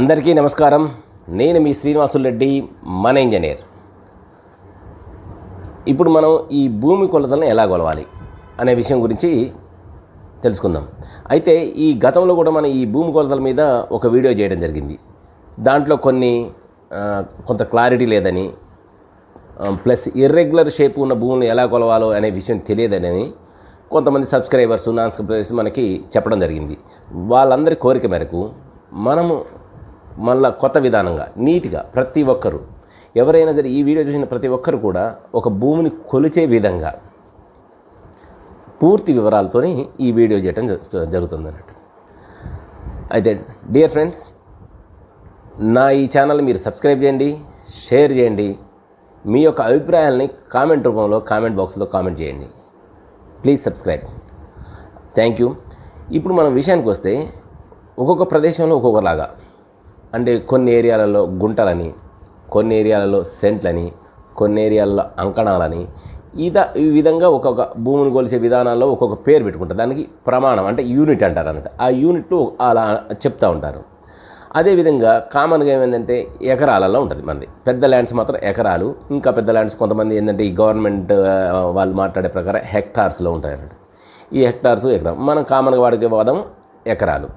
అందరికీ నమస్కారం నేను మీ శ్రీనివాసులు రెడ్డి మన ఇంజనీర్ ఇప్పుడు మనం ఈ భూమి కొలతలను ఎలా కొలవాలి అనే విషయం గురించి తెలుసుకుందాం అయితే ఈ గతంలో కూడా మనం ఈ భూమి కొలతల మీద ఒక వీడియో చేయడం జరిగింది దాంట్లో కొన్ని కొంత క్లారిటీ లేదని ప్లస్ ఇర్రెగ్యులర్ షేప్ ఉన్న భూములు ఎలా కొలవాలో అనే విషయం తెలియదని కొంతమంది సబ్స్క్రైబర్స్ నాన్ సబ్స్క్రైబర్స్ మనకి చెప్పడం జరిగింది వాళ్ళందరి కోరిక మేరకు మనము మళ్ళీ కొత్త విధానంగా నీట్గా ప్రతి ఒక్కరూ ఎవరైనా సరే ఈ వీడియో చూసిన ప్రతి ఒక్కరు కూడా ఒక భూమిని కొలిచే విధంగా పూర్తి వివరాలతోని ఈ వీడియో చేయటం జరుగుతుంది అన్నట్టు అయితే డియర్ ఫ్రెండ్స్ నా ఈ ఛానల్ మీరు సబ్స్క్రైబ్ చేయండి షేర్ చేయండి మీ యొక్క అభిప్రాయాలని కామెంట్ రూపంలో కామెంట్ బాక్స్లో కామెంట్ చేయండి ప్లీజ్ సబ్స్క్రైబ్ థ్యాంక్ యూ ఇప్పుడు మనం విషయానికి వస్తే ఒక్కొక్క ప్రదేశంలో ఒక్కొక్కలాగా అంటే కొన్ని ఏరియాలలో గుంటలని కొన్ని ఏరియాలలో సెంట్లని కొన్ని ఏరియాలలో అంకణాలని ఇద ఈ విధంగా ఒక్కొక్క భూమిని కొలిసే విధానాల్లో ఒక్కొక్క పేరు పెట్టుకుంటారు దానికి ప్రమాణం అంటే యూనిట్ అంటారు అనమాట ఆ యూనిట్లు అలా చెప్తూ ఉంటారు అదేవిధంగా కామన్గా ఏమైందంటే ఎకరాలలో ఉంటుంది మనది పెద్ద ల్యాండ్స్ మాత్రం ఎకరాలు ఇంకా పెద్ద ల్యాండ్స్ కొంతమంది ఏంటంటే ఈ గవర్నమెంట్ వాళ్ళు మాట్లాడే ప్రకారం హెక్టార్స్లో ఉంటాయన్నమాట ఈ హెక్టార్స్ ఎకరం మనం కామన్గా వాడికే వాదం ఎకరాలు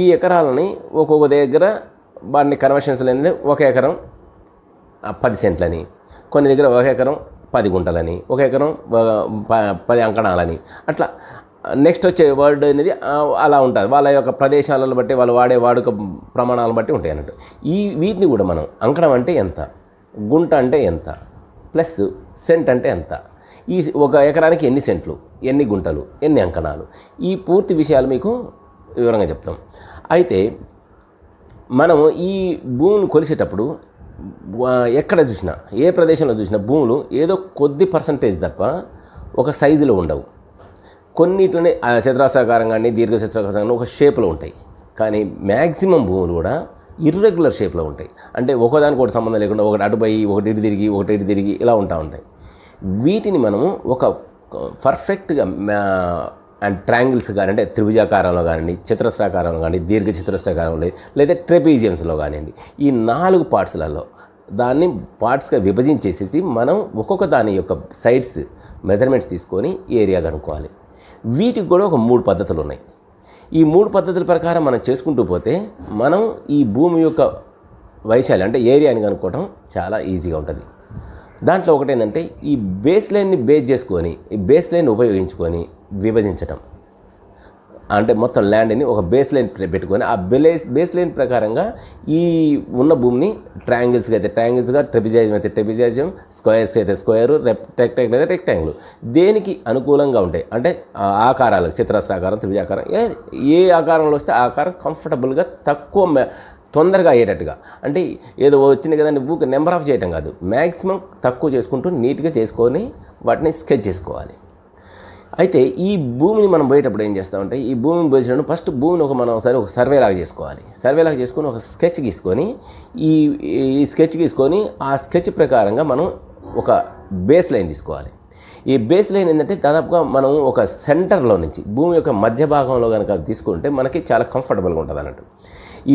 ఈ ఎకరాలని ఒక్కొక్క దగ్గర వాటిని కన్వర్షన్స్ లేని ఒక ఎకరం పది సెంట్లని కొన్ని దగ్గర ఒక ఎకరం పది గుంటలని ఒక ఎకరం పది అంకణాలని అట్లా నెక్స్ట్ వచ్చే వర్డ్ అనేది అలా ఉంటుంది వాళ్ళ యొక్క ప్రదేశాలను బట్టి వాళ్ళు వాడే వాడుక ప్రమాణాలను బట్టి ఉంటాయి అన్నట్టు ఈ వీటిని కూడా మనం అంకణం అంటే ఎంత గుంట అంటే ఎంత ప్లస్ సెంట్ అంటే ఎంత ఈ ఒక ఎకరానికి ఎన్ని సెంట్లు ఎన్ని గుంటలు ఎన్ని అంకణాలు ఈ పూర్తి విషయాలు మీకు వివరంగా చెప్తాం అయితే మనం ఈ భూమిని కొలిసేటప్పుడు ఎక్కడ చూసినా ఏ ప్రదేశంలో చూసినా భూములు ఏదో కొద్ది పర్సంటేజ్ తప్ప ఒక సైజులో ఉండవు కొన్నిట్లోనే చతురాసాకారం కానీ దీర్ఘచతురాకారం కానీ ఒక షేప్లో ఉంటాయి కానీ మ్యాక్సిమం భూములు కూడా ఇర్రెగ్యులర్ షేప్లో ఉంటాయి అంటే ఒకదానికి ఒకటి సంబంధం లేకుండా ఒకటి అటుపోయి ఒకటి ఇటు తిరిగి ఒకటి ఇటు తిరిగి ఇలా ఉంటా ఉంటాయి వీటిని మనము ఒక పర్ఫెక్ట్గా అండ్ ట్రాంగిల్స్ కానీ అంటే త్రిభుజాకారంలో కానివ్వండి చతురస్రాకారంలో కానీ దీర్ఘ చతురస్రాకారంలో లేదా ట్రెపీజియమ్స్లో కానివ్వండి ఈ నాలుగు పార్ట్స్లలో దాన్ని పార్ట్స్గా విభజించేసేసి మనం ఒక్కొక్క దాని యొక్క సైడ్స్ మెజర్మెంట్స్ తీసుకొని ఏరియా కనుక్కోవాలి వీటికి కూడా ఒక మూడు పద్ధతులు ఉన్నాయి ఈ మూడు పద్ధతుల ప్రకారం మనం చేసుకుంటూ పోతే మనం ఈ భూమి యొక్క వైశాల్యం అంటే ఏరియాని కనుక్కోవడం చాలా ఈజీగా ఉంటుంది దాంట్లో ఒకటేందంటే ఈ బేస్ లైన్ని బేస్ చేసుకొని ఈ బేస్ లైన్ ఉపయోగించుకొని విభజించటం అంటే మొత్తం ల్యాండ్ని ఒక బేస్ లైన్ పెట్టుకొని ఆ బెలే బేస్ లైన్ ప్రకారంగా ఈ ఉన్న భూమిని ట్రయాంగిల్స్గా అయితే ట్రయాంగిల్స్గా ట్రెపిజాజం అయితే ట్రెపిజాజం స్క్వేర్స్ అయితే స్క్వేర్ రెక్టాంగిల్ అయితే రెక్టాంగిల్ దేనికి అనుకూలంగా ఉంటాయి అంటే ఆకారాలు చిత్రాస్త్రాకారం త్రిభుజాకారం ఏ ఏ ఆకారంలో వస్తే ఆకారం కంఫర్టబుల్గా తక్కువ తొందరగా అయ్యేటట్టుగా అంటే ఏదో వచ్చినాయి కదండి బుక్ నెంబర్ ఆఫ్ చేయటం కాదు మ్యాక్సిమం తక్కువ చేసుకుంటూ నీట్గా చేసుకొని వాటిని స్కెచ్ చేసుకోవాలి అయితే ఈ భూమిని మనం పోయేటప్పుడు ఏం చేస్తామంటే ఈ భూమిని పోయించినప్పుడు ఫస్ట్ భూమిని ఒక మనం ఒకసారి ఒక సర్వే లాగా చేసుకోవాలి సర్వే లాగా చేసుకొని ఒక స్కెచ్ తీసుకొని ఈ ఈ స్కెచ్ తీసుకొని ఆ స్కెచ్ ప్రకారంగా మనం ఒక బేస్ లైన్ తీసుకోవాలి ఈ బేస్ లైన్ ఏంటంటే దాదాపుగా మనం ఒక సెంటర్లో నుంచి భూమి యొక్క మధ్య భాగంలో కనుక తీసుకుంటే మనకి చాలా కంఫర్టబుల్గా ఉంటుంది అన్నట్టు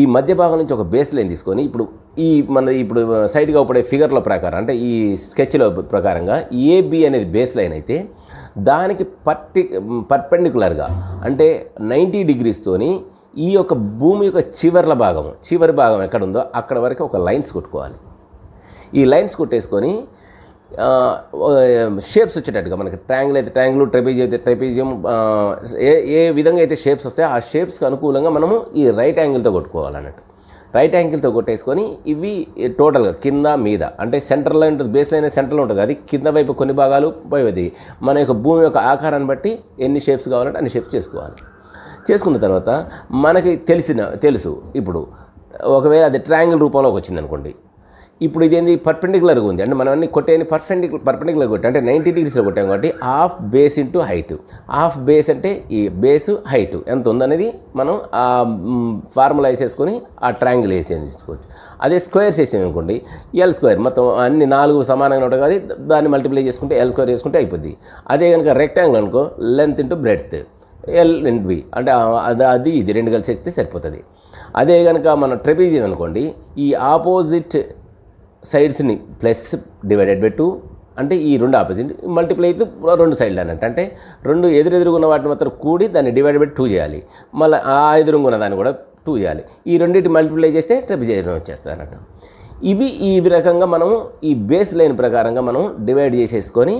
ఈ మధ్య భాగం నుంచి ఒక బేస్ లైన్ తీసుకొని ఇప్పుడు ఈ మన ఇప్పుడు సైడ్గా ఉపడే ఫిగర్ల ప్రకారం అంటే ఈ స్కెచ్లో ప్రకారంగా ఏబి అనేది బేస్ లైన్ అయితే దానికి పర్టి పర్పెండికులర్గా అంటే నైంటీ డిగ్రీస్తోని ఈ యొక్క భూమి యొక్క చివర్ల భాగం చివరి భాగం ఎక్కడ ఉందో అక్కడ వరకు ఒక లైన్స్ కొట్టుకోవాలి ఈ లైన్స్ కొట్టేసుకొని షేప్స్ వచ్చేటట్టుగా మనకి ట్యాంగిల్ అయితే ట్రాంగిల్ ట్రెపీజియం అయితే ట్రెపీజియం ఏ ఏ విధంగా అయితే షేప్స్ వస్తాయో ఆ షేప్స్కి అనుకూలంగా మనము ఈ రైట్ యాంగిల్తో కొట్టుకోవాలన్నట్టు రైట్ యాంగిల్తో కొట్టేసుకొని ఇవి టోటల్గా కింద మీద అంటే సెంటర్లో ఉంటుంది బేస్ లైన్ సెంటర్లో ఉంటుంది అది కింద వైపు కొన్ని భాగాలు పోయేది మన యొక్క భూమి యొక్క ఆకారాన్ని బట్టి ఎన్ని షేప్స్ కావాలంటే అన్ని షేప్స్ చేసుకోవాలి చేసుకున్న తర్వాత మనకి తెలిసిన తెలుసు ఇప్పుడు ఒకవేళ అది ట్రయాంగిల్ రూపంలోకి వచ్చింది అనుకోండి ఇప్పుడు ఇదేంది పర్పెండిక్యులర్గా ఉంది అంటే మనం అన్ని కొట్టేది పర్ఫెండిక్ పర్పెండిక్యులర్ కొట్టాం అంటే నైంటీ డిగ్రీస్లో కొట్టాం కాబట్టి half base into height half base అంటే ఈ బేస్ హైట్ ఎంత ఉందనేది మనం ఆ ఫార్ములా వేసేసుకొని ఆ ట్రాంగిల్ ట్రయాంగిల్ తీసుకోవచ్చు అదే స్క్వేర్స్ వేసాం అనుకోండి ఎల్ స్క్వేర్ మొత్తం అన్ని నాలుగు సమానంగా ఉంటాయి కాబట్టి దాన్ని మల్టిప్లై చేసుకుంటే ఎల్ స్క్వేర్ చేసుకుంటే అయిపోద్ది అదే కనుక రెక్టాంగిల్ అనుకో length into breadth L and B అంటే అది అది ఇది రెండు కలిసి వేస్తే సరిపోతుంది అదే కనుక మనం ట్రెపీజియం అనుకోండి ఈ ఆపోజిట్ సైడ్స్ని ప్లస్ డివైడెడ్ బై టూ అంటే ఈ రెండు ఆపోజిట్ మల్టిప్లై అయితే రెండు సైడ్లు అన్నట్టు అంటే రెండు ఎదురెదురుగున్న వాటిని మాత్రం కూడి దాన్ని డివైడ్ బై టూ చేయాలి మళ్ళీ ఆ ఎదురుగున్న దాన్ని కూడా టూ చేయాలి ఈ రెండింటి మల్టిప్లై చేస్తే ట్రిపుల్ చేయడం వచ్చేస్తుంది అన్నట్టు ఇవి ఈ రకంగా మనం ఈ బేస్ లైన్ ప్రకారంగా మనం డివైడ్ చేసేసుకొని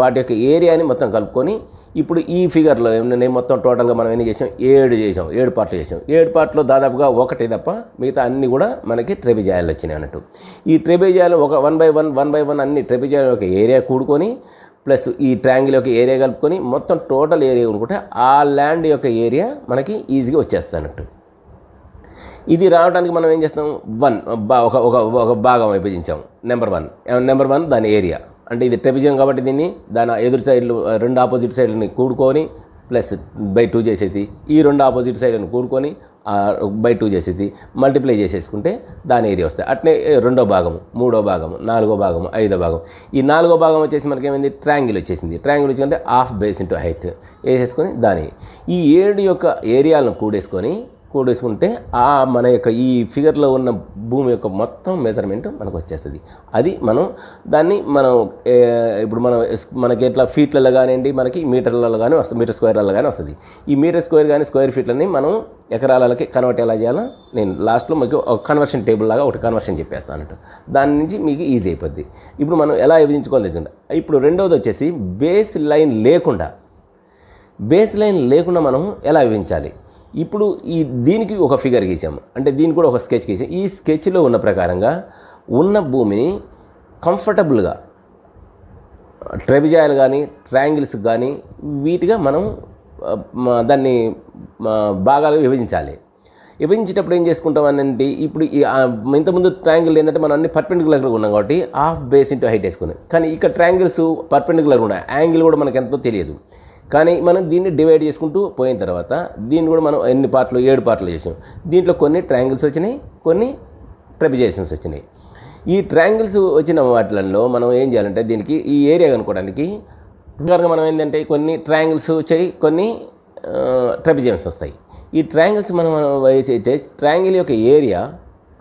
వాటి యొక్క ఏరియాని మొత్తం కలుపుకొని ఇప్పుడు ఈ ఫిగర్లో నేను మొత్తం టోటల్గా మనం ఎన్ని చేసాం ఏడు చేసాం ఏడు పార్ట్లు చేసాం ఏడు పార్ట్లో దాదాపుగా ఒకటే తప్ప మిగతా అన్నీ కూడా మనకి ట్రెబిజాయాలు వచ్చినాయి అన్నట్టు ఈ ట్రెబిజాయాలు ఒక one by one one by one అన్ని ట్రెబిజాయాల ఒక ఏరియా కూడుకొని ప్లస్ ఈ ట్రాంగిల్ యొక్క ఏరియా కలుపుకొని మొత్తం టోటల్ ఏరియా కొనుక్కుంటే ఆ ల్యాండ్ యొక్క ఏరియా మనకి ఈజీగా వచ్చేస్తా అన్నట్టు ఇది రావడానికి మనం ఏం చేస్తాం వన్ ఒక ఒక భాగం విభజించాం నెంబర్ వన్ నెంబర్ వన్ దాని ఏరియా అంటే ఇది ట్రెపిజియం కాబట్టి దీన్ని దాని ఎదురు సైడ్లు రెండు ఆపోజిట్ సైడ్ని కూడుకొని ప్లస్ బై టూ చేసేసి ఈ రెండు ఆపోజిట్ సైడ్ని కూడుకొని బై టూ చేసేసి మల్టిప్లై చేసేసుకుంటే దాని ఏరియా వస్తాయి అట్లే రెండో భాగము మూడో భాగము నాలుగో భాగము ఐదో భాగం ఈ నాలుగో భాగం వచ్చేసి మనకి ఏమైంది ట్రాంగిల్ వచ్చేసింది ట్రాంగిల్ వచ్చిందంటే హాఫ్ బేస్ ఇంటూ హైట్ వేసేసుకొని దాని ఈ ఏడు యొక్క ఏరియాలను కూడేసుకొని కోడ్ వేసుకుంటే ఆ మన యొక్క ఈ ఫిగర్లో ఉన్న భూమి యొక్క మొత్తం మెజర్మెంట్ మనకు వచ్చేస్తుంది అది మనం దాన్ని మనం ఇప్పుడు మనం మనకి ఎట్లా ఫీట్లలో కానివ్వండి మనకి మీటర్లలో కానీ వస్తుంది మీటర్ స్క్వేర్లలో కానీ వస్తుంది ఈ మీటర్ స్క్వేర్ కానీ స్క్వేర్ ఫీట్లని మనం ఎకరాలకి కన్వర్ట్ ఎలా చేయాలో నేను లాస్ట్లో మీకు ఒక కన్వర్షన్ టేబుల్ లాగా ఒకటి కన్వర్షన్ చెప్పేస్తాను దాని నుంచి మీకు ఈజీ అయిపోద్ది ఇప్పుడు మనం ఎలా విభజించుకోవాలి తెలిసింది ఇప్పుడు రెండవది వచ్చేసి బేస్ లైన్ లేకుండా బేస్ లైన్ లేకుండా మనం ఎలా విభజించాలి ఇప్పుడు ఈ దీనికి ఒక ఫిగర్ గీసాము అంటే దీనికి కూడా ఒక స్కెచ్ గీసాం ఈ స్కెచ్లో ఉన్న ప్రకారంగా ఉన్న భూమిని కంఫర్టబుల్గా ట్రెబిజాయిల్ కానీ ట్రయాంగిల్స్ కానీ వీటిగా మనం దాన్ని బాగా విభజించాలి విభజించేటప్పుడు ఏం చేసుకుంటాం అని ఇప్పుడు ఇంతకుముందు ట్రయాంగిల్ ఏంటంటే మనం అన్ని పర్పెండికులర్గా ఉన్నాం కాబట్టి హాఫ్ బేస్ ఇంటూ హైట్ వేసుకున్నాం కానీ ఇక్కడ ట్రయాంగిల్స్ పర్పెండికులర్ ఉన్నాయి యాంగిల్ కూడా మనకు ఎంతో తెలియదు కానీ మనం దీన్ని డివైడ్ చేసుకుంటూ పోయిన తర్వాత దీన్ని కూడా మనం ఎన్ని పార్ట్లు ఏడు పార్ట్లు చేసాం దీంట్లో కొన్ని ట్రయాంగిల్స్ వచ్చినాయి కొన్ని ట్రెపిజేషన్స్ వచ్చినాయి ఈ ట్రయాంగిల్స్ వచ్చిన వాటిలలో మనం ఏం చేయాలంటే దీనికి ఈ ఏరియా కనుక్కోవడానికి మనం ఏంటంటే కొన్ని ట్రయాంగిల్స్ వచ్చాయి కొన్ని ట్రెపిజేషన్స్ వస్తాయి ఈ ట్రయాంగిల్స్ మనం అయితే ట్రయాంగిల్ యొక్క ఏరియా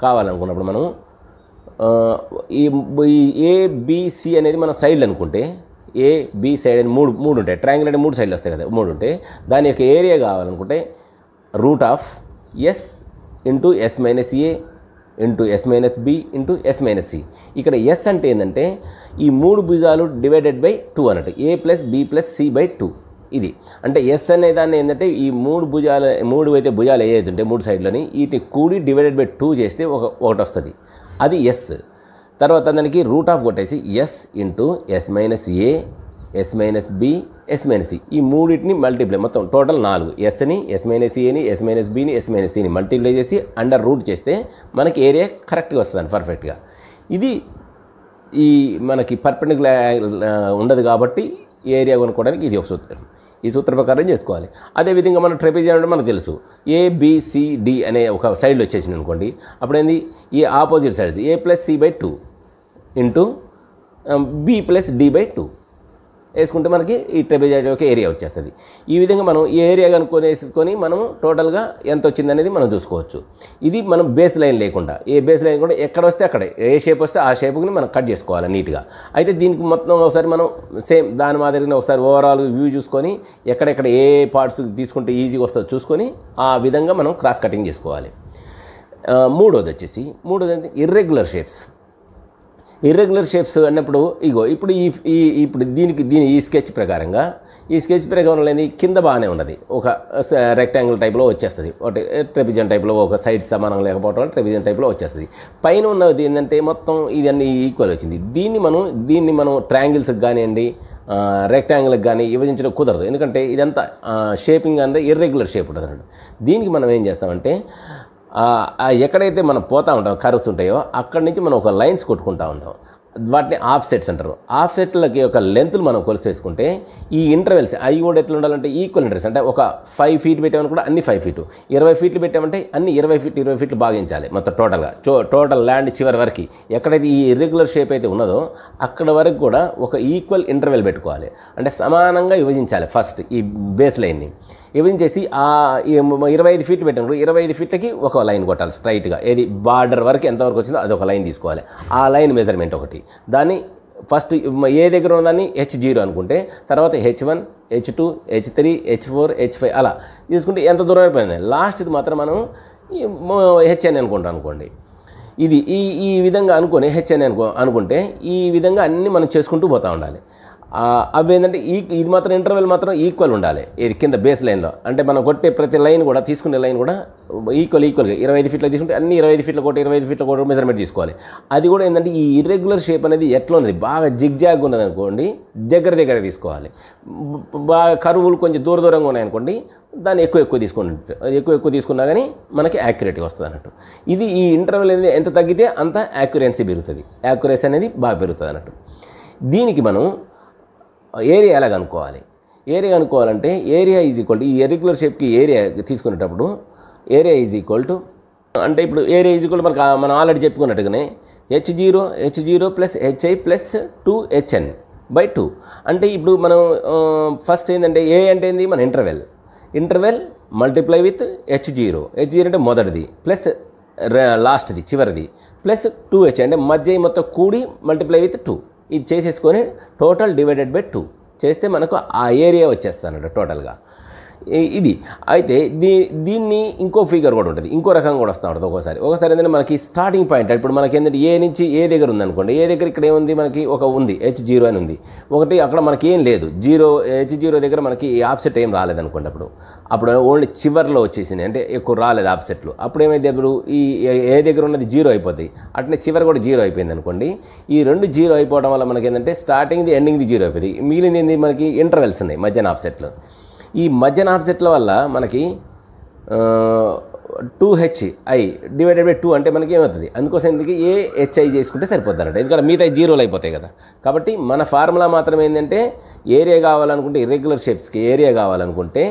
కావాలనుకున్నప్పుడు మనం ఈ ఏబిసి అనేది మనం సైడ్లు అనుకుంటే ఏ బి సైడ్ అని మూడు మూడు ఉంటాయి ట్రయాంగిల్ అంటే మూడు సైడ్లు వస్తాయి కదా మూడు ఉంటాయి దాని యొక్క ఏరియా కావాలనుకుంటే root of S into S minus A into S minus B into S minus C ఇక్కడ ఎస్ అంటే ఏంటంటే ఈ మూడు భుజాలు డివైడెడ్ బై టూ అన్నట్టు A plus B plus C by two ఇది అంటే ఎస్ అనే దాన్ని ఏంటంటే ఈ మూడు భుజాలు మూడు అయితే భుజాలు ఏదైతే ఉంటే మూడు సైడ్లని వీటిని కూడి డివైడెడ్ బై టూ చేస్తే ఒక ఒకటి వస్తుంది అది ఎస్ తర్వాత దానికి రూట్ ఆఫ్ కొట్టేసి S into S minus A S minus B S minus C ఈ మూడింటిని మల్టిప్లై మొత్తం టోటల్ నాలుగు ఎస్ని ఎస్ మైనస్ ఏని ఎస్ మైనస్ బిని ఎస్ మైనస్ సిని మల్టిప్లై చేసి అండర్ రూట్ చేస్తే మనకి ఏరియా కరెక్ట్గా వస్తుందండి పర్ఫెక్ట్గా ఇది ఈ మనకి పర్పెండికులర్ ఉండదు కాబట్టి ఏరియా కొనుక్కోవడానికి ఇది ఒక సూత్రం ఈ సూత్ర ప్రకారం చేసుకోవాలి అదేవిధంగా మనం ట్రెపీజియం అంటే మనకు తెలుసు ఏబిసిడి అనే ఒక సైడ్లో వచ్చేసింది అనుకోండి అప్పుడేంది ఈ opposite sides A plus C by two into B plus D by two వేసుకుంటే మనకి ఈ ట్రెబెజైడ్ యొక్క ఏరియా వచ్చేస్తుంది ఈ విధంగా మనం ఈ ఏరియా కనుక్కొని వేసుకొని మనము టోటల్గా ఎంత వచ్చింది అనేది మనం చూసుకోవచ్చు ఇది మనం బేస్ లైన్ లేకుండా ఏ బేస్ లైన్ కూడా ఎక్కడ వస్తే అక్కడ ఏ షేప్ వస్తే ఆ షేప్ని మనం కట్ చేసుకోవాలి నీట్గా అయితే దీనికి మొత్తం ఒకసారి మనం సేమ్ దాని మాదిరిగా ఒకసారి ఓవరాల్ వ్యూ చూసుకొని ఎక్కడెక్కడ ఏ పార్ట్స్ తీసుకుంటే ఈజీగా వస్తుందో చూసుకొని ఆ విధంగా మనం క్రాస్ కటింగ్ చేసుకోవాలి మూడోది వచ్చేసి మూడోది ఇర్రెగ్యులర్ షేప్స్ ఇర్రెగ్యులర్ షేప్స్ అన్నప్పుడు ఇగో ఇప్పుడు ఈ ఈ ఇప్పుడు దీనికి దీని ఈ స్కెచ్ ప్రకారంగా ఈ స్కెచ్ ప్రకారం లేని కింద బాగానే ఉన్నది ఒక రెక్టాంగిల్ టైప్లో వచ్చేస్తుంది ఒకటి ట్రెపిజన్ టైప్లో ఒక సైడ్ సమానం లేకపోవడం వల్ల ట్రెపిజన్ టైప్లో వచ్చేస్తుంది పైన ఉన్నది ఏంటంటే మొత్తం ఇదన్నీ ఈక్వల్ వచ్చింది దీన్ని మనం దీన్ని మనం ట్రాంగిల్స్కి కానివ్వండి రెక్టాంగిల్కి కానీ విభజించడం కుదరదు ఎందుకంటే ఇదంతా షేపింగ్ అంతా ఇర్రెగ్యులర్ షేప్ ఉంటుంది అన్నట్టు దీనికి మనం ఏం చేస్తామంటే ఎక్కడైతే మనం పోతూ ఉంటాం కర్వ్స్ ఉంటాయో అక్కడి నుంచి మనం ఒక లైన్స్ కొట్టుకుంటూ ఉంటాం వాటిని ఆఫ్సెట్స్ అంటారు ఆఫ్సెట్లకి ఒక లెంత్లు మనం కొలిసేసుకుంటే ఈ ఇంటర్వెల్స్ అవి కూడా ఎట్లా ఉండాలంటే ఈక్వల్ ఇంటర్వెల్స్ అంటే ఒక ఫైవ్ ఫీట్ పెట్టామనుకుంటే అన్ని ఫైవ్ ఫీట్ ఇరవై ఫీట్లు పెట్టామంటే అన్ని ఇరవై ఫీట్ ఇరవై ఫీట్లు భాగించాలి మొత్తం టోటల్గా టోటల్ ల్యాండ్ చివరి వరకు ఎక్కడైతే ఈ ఇర్రెగ్యులర్ షేప్ అయితే ఉన్నదో అక్కడ వరకు కూడా ఒక ఈక్వల్ ఇంటర్వెల్ పెట్టుకోవాలి అంటే సమానంగా విభజించాలి ఫస్ట్ ఈ బేస్ లైన్ని ఈవెన్ చేసి ఆ ఇరవై ఐదు ఫీట్లు పెట్టినప్పుడు ఇరవై ఐదు ఫీట్లకి ఒక లైన్ కొట్టాలి స్ట్రైట్గా ఏది బార్డర్ వరకు ఎంతవరకు వచ్చిందో అది ఒక లైన్ తీసుకోవాలి ఆ లైన్ మెజర్మెంట్ ఒకటి దాన్ని ఫస్ట్ ఏ దగ్గర ఉందని హెచ్ జీరో అనుకుంటే తర్వాత H one H two H three H four H five అలా తీసుకుంటే ఎంత దూరం అయిపోయింది లాస్ట్ ఇది మాత్రం మనం హెచ్ఎన్ అనుకుంటాం అనుకోండి ఇది ఈ ఈ విధంగా అనుకొని హెచ్ఎన్ అనుకో అనుకుంటే ఈ విధంగా అన్నీ మనం చేసుకుంటూ పోతూ ఉండాలి అవి ఏంటంటే ఈ ఇది మాత్రం ఇంటర్వెల్ మాత్రం ఈక్వల్ ఉండాలి ఇది కింద బేస్ లైన్లో అంటే మనం కొట్టే ప్రతి లైన్ కూడా తీసుకునే లైన్ కూడా ఈక్వల్ ఈక్వల్గా ఇరవై ఐదు ఫీట్లు తీసుకుంటే అన్ని ఇరవై ఐదు ఫీట్లు కొట్టి ఇరవై ఐదు ఫీట్లు కూడా మెజర్మెంట్ తీసుకోవాలి అది కూడా ఏంటంటే ఈ ఇర్రెగ్యులర్ షేప్ అనేది ఎట్లా ఉన్నది బాగా జిగ్జాగ్ ఉన్నది అనుకోండి దగ్గర దగ్గర తీసుకోవాలి బాగా కరువులు కొంచెం దూర దూరంగా ఉన్నాయనుకోండి దాన్ని ఎక్కువ ఎక్కువ తీసుకుంటు ఎక్కువ ఎక్కువ తీసుకున్నా కానీ మనకి యాక్యురేట్గా వస్తుంది అన్నట్టు ఇది ఈ ఇంటర్వెల్ అనేది ఎంత తగ్గితే అంత యాక్యురెన్సీ పెరుగుతుంది యాక్యురేసీ అనేది బాగా పెరుగుతుంది అన్నట్టు దీనికి మనం ఏరియా ఎలా కనుక్కోవాలి ఏరియా కనుక్కోవాలంటే ఏరియా ఈజ్ ఈక్వల్ టు ఈ రెగ్యులర్ షేప్కి ఏరియా తీసుకునేటప్పుడు ఏరియా ఈజ్ ఈక్వల్ టు అంటే ఇప్పుడు ఏరియా ఈజ్ ఈక్వల్ మనకు మనం ఆల్రెడీ చెప్పుకున్నట్టుగానే H zero H zero plus HI plus two HN by two అంటే ఇప్పుడు మనం ఫస్ట్ ఏంటంటే ఏ అంటే ఏంది మన interval interval multiply with H zero H zero అంటే మొదటిది ప్లస్ లాస్ట్ది చివరిది ప్లస్ టూ హెచ్ అంటే మధ్య మొత్తం కూడి మల్టిప్లై విత్ టూ ఇది చేసేసుకొని టోటల్ డివైడెడ్ బై టూ చేస్తే మనకు ఆ ఏరియా వచ్చేస్తుంది అన్నట్టు టోటల్గా ఇది అయితే దీ దీన్ని ఇంకో ఫిగర్ కూడా ఉంటుంది ఇంకో రకంగా కూడా వస్తూ ఉంటుంది ఒకసారి ఒకసారి ఏంటంటే మనకి స్టార్టింగ్ పాయింట్ ఇప్పుడు మనకి ఏంటంటే ఏ నుంచి ఏ దగ్గర ఉందనుకోండి ఏ దగ్గర ఇక్కడ ఏముంది మనకి ఒక ఉంది హెచ్ జీరో అని ఉంది ఒకటి అక్కడ మనకి ఏం లేదు జీరో హెచ్ జీరో దగ్గర మనకి ఆప్సెట్ ఏం రాలేదనుకోండి అప్పుడు అప్పుడు ఓన్లీ చివర్లో వచ్చేసింది అంటే ఎక్కువ రాలేదు ఆప్సెట్లు అప్పుడు ఏమైంది అప్పుడు ఈ ఏ దగ్గర ఉన్నది జీరో అయిపోతాయి అట్లనే చివరి కూడా జీరో అయిపోయింది అనుకోండి ఈ రెండు జీరో అయిపోవడం వల్ల మనకి ఏంటంటే స్టార్టింగ్ది ఎండింగ్ది జీరో అయిపోయింది మిగిలింది మనకి ఇంటర్వెల్స్ ఉన్నాయి మధ్యాహ్న ఆప్సెట్లు ఈ మధ్యన ఆబ్జెక్ట్ల వల్ల మనకి two H I divided by two అంటే మనకి ఏమవుతుంది అందుకోసం ఎందుకు ఏ హెచ్ఐ చేసుకుంటే సరిపోతారట ఎందుకంటే మిగతా జీరోలు అయిపోతాయి కదా కాబట్టి మన ఫార్ములా మాత్రం ఏంటంటే ఏరియా కావాలనుకుంటే ఇర్రెగ్యులర్ షేప్స్కి ఏరియా కావాలనుకుంటే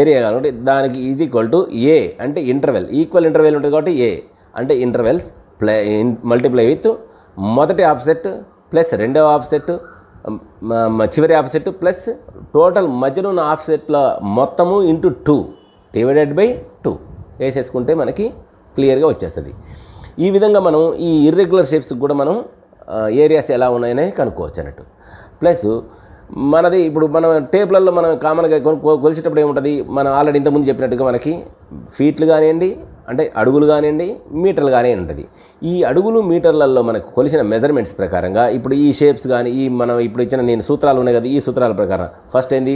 ఏరియా కావాలంటే దానికి ఈజ్ ఈక్వల్ టు ఏ అంటే ఇంటర్వెల్ ఈక్వల్ ఇంటర్వెల్ ఉంటుంది కాబట్టి ఏ అంటే ఇంటర్వెల్స్ ప్లే మల్టిప్లై విత్ మొదటి ఆఫ్సెట్ ప్లస్ రెండవ ఆఫ్సెట్ చివరి హాఫ్ సెట్ ప్లస్ టోటల్ మధ్యలో ఉన్న హాఫ్ సెట్ల మొత్తము into two divided by two వేసేసుకుంటే మనకి క్లియర్గా వచ్చేస్తుంది ఈ విధంగా మనం ఈ ఇర్రెగ్యులర్ షేప్స్కి కూడా మనం ఏరియాస్ ఎలా ఉన్నాయనే కనుక్కోవచ్చు అన్నట్టు ప్లస్ మనది ఇప్పుడు మనం టేబుల్లో మనం కామన్గా కొలిసేటప్పుడు ఏముంటుంది మనం ఆల్రెడీ ఇంతకుముందు చెప్పినట్టుగా మనకి ఫీట్లు కానివ్వండి అంటే అడుగులు కానివ్వండి మీటర్లు కానీ ఉంటుంది ఈ అడుగులు మీటర్లలో మనకు కొలిసిన మెజర్మెంట్స్ ప్రకారంగా ఇప్పుడు ఈ షేప్స్ కానీ ఈ మనం ఇప్పుడు ఇచ్చిన నేను సూత్రాలు ఉన్నాయి కదా ఈ సూత్రాల ప్రకారం ఫస్ట్ ఏంది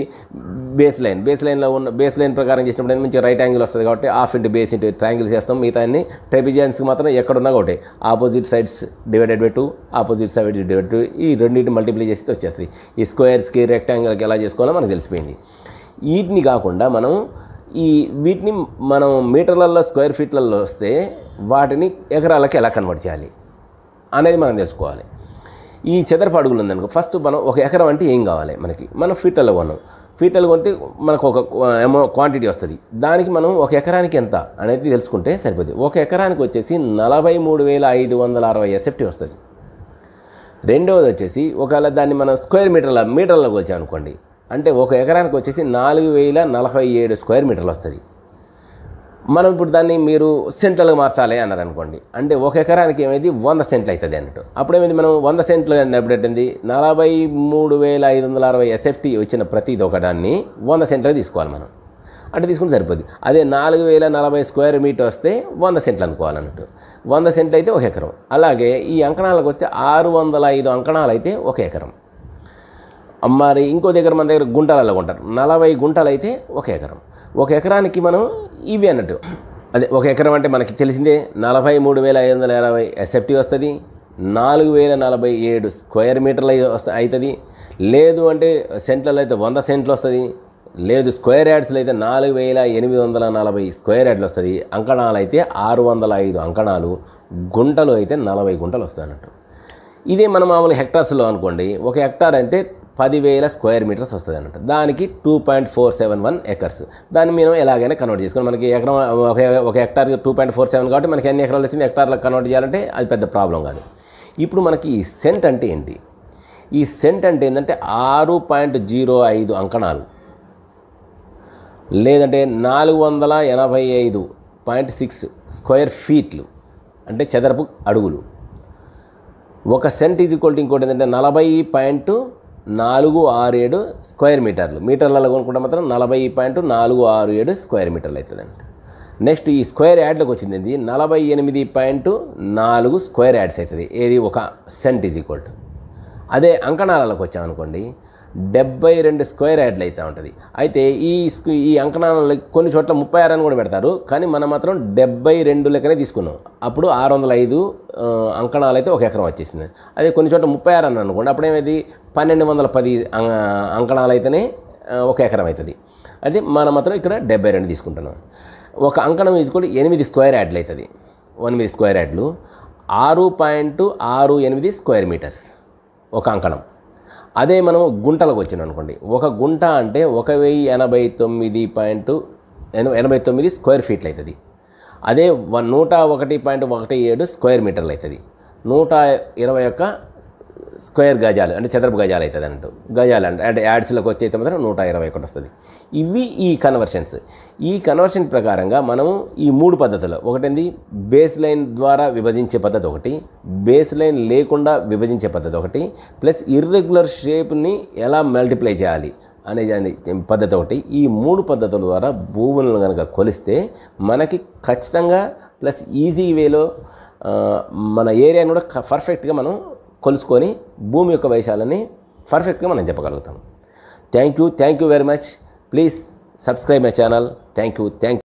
బేస్ లైన్ బేస్ లైన్లో ఉన్న బేస్ లైన్ ప్రకారం చేసినప్పుడు మంచి రైట్ యాంగిల్ వస్తుంది కాబట్టి half into base into triangle చేస్తాం మిగతా అన్ని ట్రెపిజియన్స్కి మాత్రం ఎక్కడున్నా ఒకటి opposite sides divided by two opposite side divided two ఈ రెండింటి మల్టిప్లై చేస్తే వచ్చేస్తుంది ఈ స్క్వేర్స్కి రెక్టాంగిల్కి ఎలా చేసుకోవాలో మనకు తెలిసిపోయింది వీటిని కాకుండా మనం ఈ వీటిని మనం మీటర్లలో స్క్వేర్ ఫీట్లలో వస్తే వాటిని ఎకరాలకు ఎలా కన్వర్ట్ చేయాలి అనేది మనం తెలుసుకోవాలి ఈ చదరపు అడుగులు ఉందనుకో ఫస్ట్ మనం ఒక ఎకరం అంటే ఏం కావాలి మనకి మనం ఫీట్లలో కొన్నాం ఫీట్లలో కొంటే మనకు ఒక అమౌంట్ క్వాంటిటీ వస్తుంది దానికి మనం ఒక ఎకరానికి ఎంత అనేది తెలుసుకుంటే సరిపోతుంది ఒక ఎకరానికి వచ్చేసి నలభై మూడు వేల ఐదు వందల అరవై ఎసెఫ్టీ వస్తుంది రెండవది వచ్చేసి ఒకవేళ దాన్ని మనం స్క్వేర్ మీటర్ల మీటర్లో కొలిచాం అనుకోండి అంటే ఒక ఎకరానికి వచ్చేసి నాలుగు వేల నలభై ఏడు స్క్వేర్ మీటర్లు వస్తుంది మనం ఇప్పుడు దాన్ని మీరు సెంట్లు మార్చాలి అన్నారు అనుకోండి అంటే ఒక ఎకరానికి ఏమైంది వంద సెంట్లు అవుతుంది అన్నట్టు అప్పుడు ఏమైంది మనం వంద సెంట్లు అన్నప్పుడు నలభై మూడు వేల ఐదు వందల అరవై ఎస్ఎఫ్టీ వచ్చిన ప్రతి ఒకదాన్ని వంద సెంట్లు తీసుకోవాలి మనం అంటే తీసుకుంటే సరిపోద్ది అదే నాలుగు వేల నలభై స్క్వేర్ మీటర్ వస్తే వంద సెంట్లు అనుకోవాలన్నట్టు వంద సెంట్లు అయితే ఒక ఎకరం అలాగే ఈ అంకణాలకు వస్తే ఆరు వందల ఐదు అంకణాలు అయితే ఒక ఎకరం మరి ఇంకో దగ్గర మన దగ్గర గుంటలలో కొంటారు నలభై గుంటలు అయితే ఒక ఎకరం ఒక ఎకరానికి మనం ఇవి అన్నట్టు అదే ఒక ఎకరం అంటే మనకి తెలిసిందే నలభై మూడు వేల ఐదు వందల ఇరవై ఎస్ఎఫ్టీ వస్తుంది నాలుగు వేల నలభై ఏడు స్క్వేర్ మీటర్లు వస్త అవుతుంది లేదు అంటే సెంట్లలో అయితే వంద సెంట్లు వస్తుంది లేదు స్క్వేర్ యాడ్స్లో అయితే నాలుగు వేల ఎనిమిది వందల నలభై స్క్వేర్ యార్డ్లు వస్తుంది అంకణాలు అయితే ఆరు వందల ఐదు అంకణాలు గుంటలు అయితే నలభై గుంటలు వస్తాయి అన్నట్టు ఇదే మనం మామూలు హెక్టార్స్లో అనుకోండి ఒక హెక్టార్ అంటే పదివేల స్క్వేర్ మీటర్స్ వస్తుంది అనమాట దానికి two point four seven one acres దాన్ని మేము ఎలాగైనా కన్వర్ట్ చేసుకోవాలి మనకి ఎకరం ఒక ఒక hectare two point four seven కాబట్టి మనకి ఎన్ని ఎకరాలు వచ్చింది హెక్టార్లకు కన్వర్ట్ చేయాలంటే అది పెద్ద ప్రాబ్లం కాదు ఇప్పుడు మనకి ఈ సెంట్ అంటే ఏంటి ఈ సెంట్ అంటే ఏంటంటే ఆరు పాయింట్ జీరో ఐదు అంకణాలు లేదంటే నాలుగు వందల ఎనభై ఐదు పాయింట్ సిక్స్ స్క్వేర్ ఫీట్లు అంటే చదరపు అడుగులు ఒక సెంట్ ఈజ్ ఈక్వల్ టు ఇంకోటి ఏంటంటే నలభై పాయింట్ నాలుగు ఆరు ఏడు స్క్వేర్ మీటర్లు మీటర్లలో కొనుక్కుంటే మాత్రం నలభై పాయింట్ నాలుగు ఆరు ఏడు స్క్వేర్ మీటర్లు అవుతుందండి నెక్స్ట్ ఈ స్క్వేర్ యాడ్లోకి వచ్చింది ఇది నలభై ఎనిమిది పాయింట్ నాలుగు స్క్వేర్ యాడ్స్ అవుతుంది ఏది ఒక సెంట్ ఈజ్ ఈక్వల్ టు అదే అంకణాలలోకి వచ్చామనుకోండి డెబ్బై రెండు స్క్వేర్ యార్డ్లు అయితే ఉంటుంది అయితే ఈ ఈ అంకణాలలో కొన్ని చోట్ల ముప్పై ఆరు అని కూడా పెడతారు కానీ మనం మాత్రం డెబ్బై రెండు లెక్కనే తీసుకున్నాం అప్పుడు ఆరు వందల ఐదు అంకణాలు అయితే ఒక ఎకరం వచ్చేసింది అదే కొన్ని చోట్ల ముప్పై ఆరు అని అనుకోండి అప్పుడేమైంది పన్నెండు వందల పది అంకణాలు అయితేనే ఒక ఎకరం అవుతుంది అయితే మనం మాత్రం ఇక్కడ డెబ్బై రెండు తీసుకుంటున్నాం ఒక అంకణం తీసుకోండి ఎనిమిది స్క్వేర్ యార్డ్లు అవుతుంది ఎనిమిది స్క్వేర్ యార్డ్లు ఆరు పాయింట్ ఆరు ఎనిమిది స్క్వేర్ మీటర్స్ ఒక అంకణం అదే మనం గుంటలకు వచ్చిన అనుకోండి ఒక గుంట అంటే ఒక వెయ్యి ఎనభై తొమ్మిది పాయింట్ ఎనభై తొమ్మిది స్క్వేర్ ఫీట్లు అవుతుంది అదే వన్ నూట ఒకటి పాయింట్ ఒకటి ఏడు స్క్వేర్ మీటర్లు అవుతుంది నూట ఇరవై ఒక్క స్క్వేర్ గజాలు అంటే చదరపు గజాలు అవుతుంది అంటూ గజాలు అంటే అంటే యాడ్స్లోకి వచ్చి అయితే మాత్రం నూట ఇరవై ఒకటి వస్తుంది ఇవి ఈ కన్వర్షన్స్ ఈ కన్వర్షన్ ప్రకారంగా మనము ఈ మూడు పద్ధతులు ఒకటింది బేస్ లైన్ ద్వారా విభజించే పద్ధతి ఒకటి బేస్ లైన్ లేకుండా విభజించే పద్ధతి ఒకటి ప్లస్ ఇర్రెగ్యులర్ షేప్ని ఎలా మల్టిప్లై చేయాలి అనే పద్ధతి ఒకటి ఈ మూడు పద్ధతుల ద్వారా భూములను కనుక కొలిస్తే మనకి ఖచ్చితంగా ప్లస్ ఈజీ వేలో మన ఏరియాని కూడా పర్ఫెక్ట్గా మనం కొలుసుకొని భూమి యొక్క వైశాలని పర్ఫెక్ట్గా మనం చెప్పగలుగుతాం thank you thank you very much please subscribe my channel thank you thank